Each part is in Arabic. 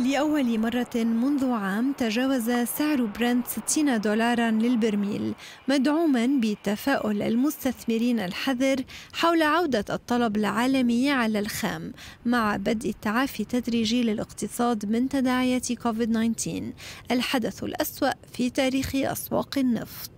لأول مرة منذ عام تجاوز سعر برنت 60 دولارا للبرميل مدعوما بتفاؤل المستثمرين الحذر حول عودة الطلب العالمي على الخام مع بدء التعافي التدريجي للاقتصاد من تداعيات كوفيد 19 الحدث الأسوأ في تاريخ أسواق النفط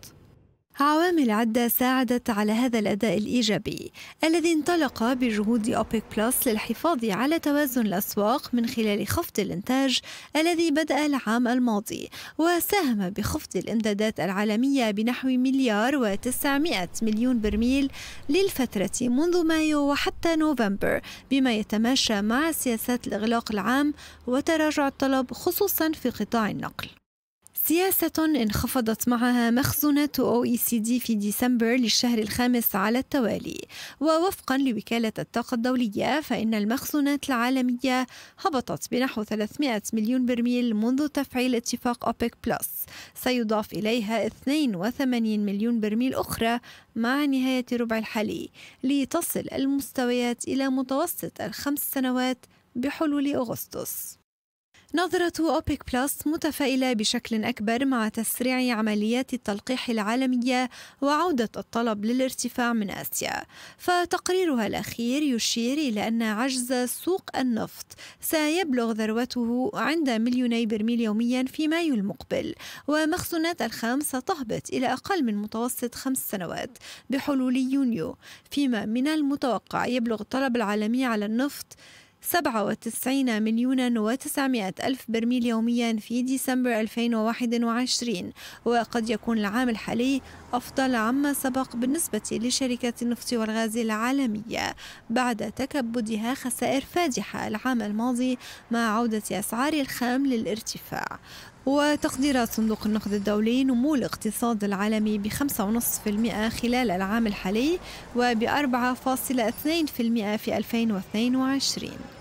عوامل عدة ساعدت على هذا الأداء الإيجابي الذي انطلق بجهود أوبيك بلس للحفاظ على توازن الأسواق من خلال خفض الإنتاج الذي بدأ العام الماضي وساهم بخفض الإمدادات العالمية بنحو مليار و900 مليون برميل للفترة منذ مايو وحتى نوفمبر بما يتماشى مع سياسات الإغلاق العام وتراجع الطلب خصوصا في قطاع النقل سياسة انخفضت معها مخزونات أو إي سي دي في ديسمبر للشهر الخامس على التوالي ووفقا لوكالة الطاقة الدولية فإن المخزونات العالمية هبطت بنحو 300 مليون برميل منذ تفعيل اتفاق أوبيك بلس سيضاف إليها 82 مليون برميل أخرى مع نهاية ربع الحالي لتصل المستويات إلى متوسط الخمس سنوات بحلول أغسطس نظرة أوبيك بلس متفائلة بشكل أكبر مع تسريع عمليات التلقيح العالمية وعودة الطلب للارتفاع من آسيا فتقريرها الأخير يشير إلى أن عجز سوق النفط سيبلغ ذروته عند مليوني برميل يوميا في مايو المقبل ومخزونات الخام ستهبط إلى أقل من متوسط خمس سنوات بحلول يونيو فيما من المتوقع يبلغ الطلب العالمي على النفط 97 مليون و900 ألف برميل يوميا في ديسمبر 2021 وقد يكون العام الحالي أفضل عما سبق بالنسبة لشركات النفط والغاز العالمية بعد تكبدها خسائر فادحة العام الماضي مع عودة أسعار الخام للارتفاع وتقديرات صندوق النقد الدولي نمو الاقتصاد العالمي ب 5.5% خلال العام الحالي وب 4.2% في 2022